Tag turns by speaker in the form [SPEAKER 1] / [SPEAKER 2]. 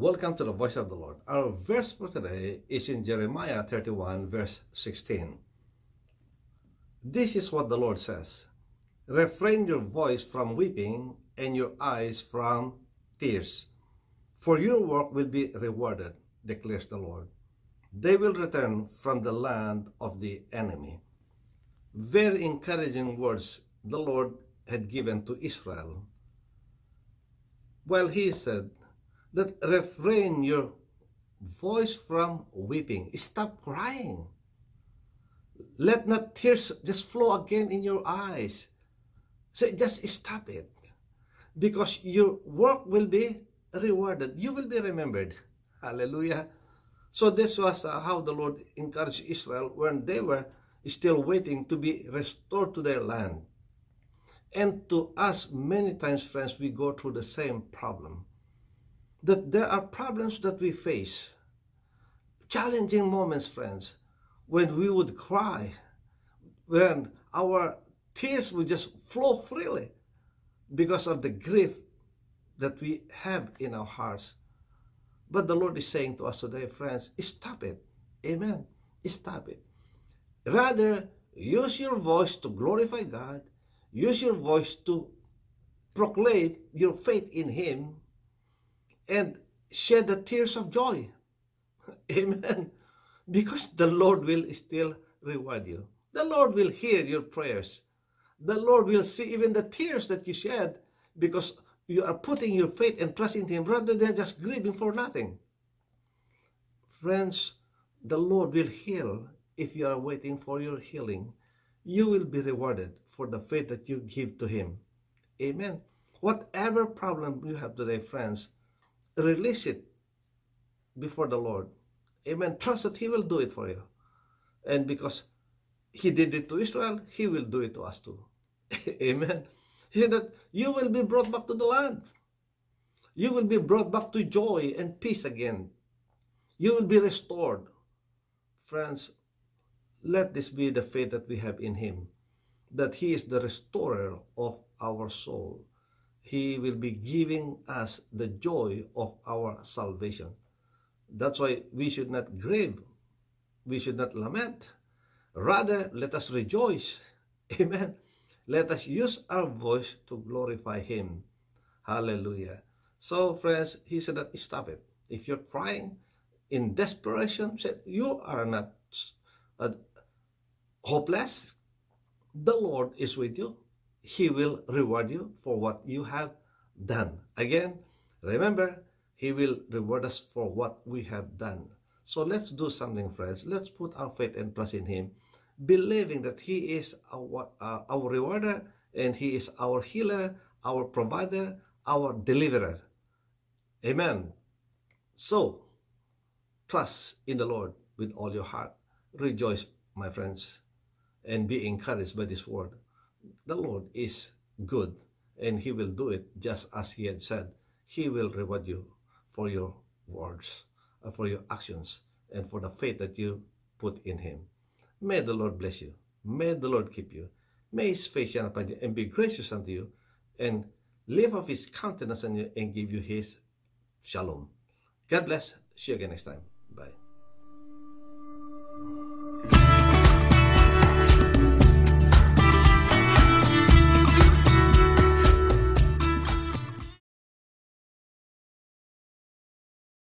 [SPEAKER 1] Welcome to the voice of the Lord. Our verse for today is in Jeremiah 31, verse 16. This is what the Lord says Refrain your voice from weeping and your eyes from tears, for your work will be rewarded, declares the Lord. They will return from the land of the enemy. Very encouraging words the Lord had given to Israel. Well, he said, that refrain your voice from weeping. Stop crying. Let not tears just flow again in your eyes. So just stop it. Because your work will be rewarded. You will be remembered. Hallelujah. So this was uh, how the Lord encouraged Israel when they were still waiting to be restored to their land. And to us, many times, friends, we go through the same problem that there are problems that we face, challenging moments, friends, when we would cry, when our tears would just flow freely because of the grief that we have in our hearts. But the Lord is saying to us today, friends, stop it. Amen. Stop it. Rather, use your voice to glorify God. Use your voice to proclaim your faith in Him and shed the tears of joy. Amen. Because the Lord will still reward you. The Lord will hear your prayers. The Lord will see even the tears that you shed because you are putting your faith and trust in Him rather than just grieving for nothing. Friends, the Lord will heal if you are waiting for your healing. You will be rewarded for the faith that you give to Him. Amen. Whatever problem you have today, friends, release it before the Lord. Amen. Trust that He will do it for you. And because He did it to Israel, He will do it to us too. Amen. He said that you will be brought back to the land. You will be brought back to joy and peace again. You will be restored. Friends, let this be the faith that we have in Him, that He is the restorer of our soul. He will be giving us the joy of our salvation. That's why we should not grieve. We should not lament. Rather, let us rejoice. Amen. Let us use our voice to glorify Him. Hallelujah. So, friends, He said that stop it. If you're crying in desperation, said you are not uh, hopeless. The Lord is with you he will reward you for what you have done. Again, remember, he will reward us for what we have done. So let's do something, friends. Let's put our faith and trust in him, believing that he is our, uh, our rewarder and he is our healer, our provider, our deliverer. Amen. So, trust in the Lord with all your heart. Rejoice, my friends, and be encouraged by this word. the Lord is good and He will do it just as He had said. He will reward you for your words, uh, for your actions, and for the faith that you put in Him. May the Lord bless you. May the Lord keep you. May His face shine upon you and be gracious unto you and live up His countenance on you and give you His shalom. God bless. See you again next time. Bye.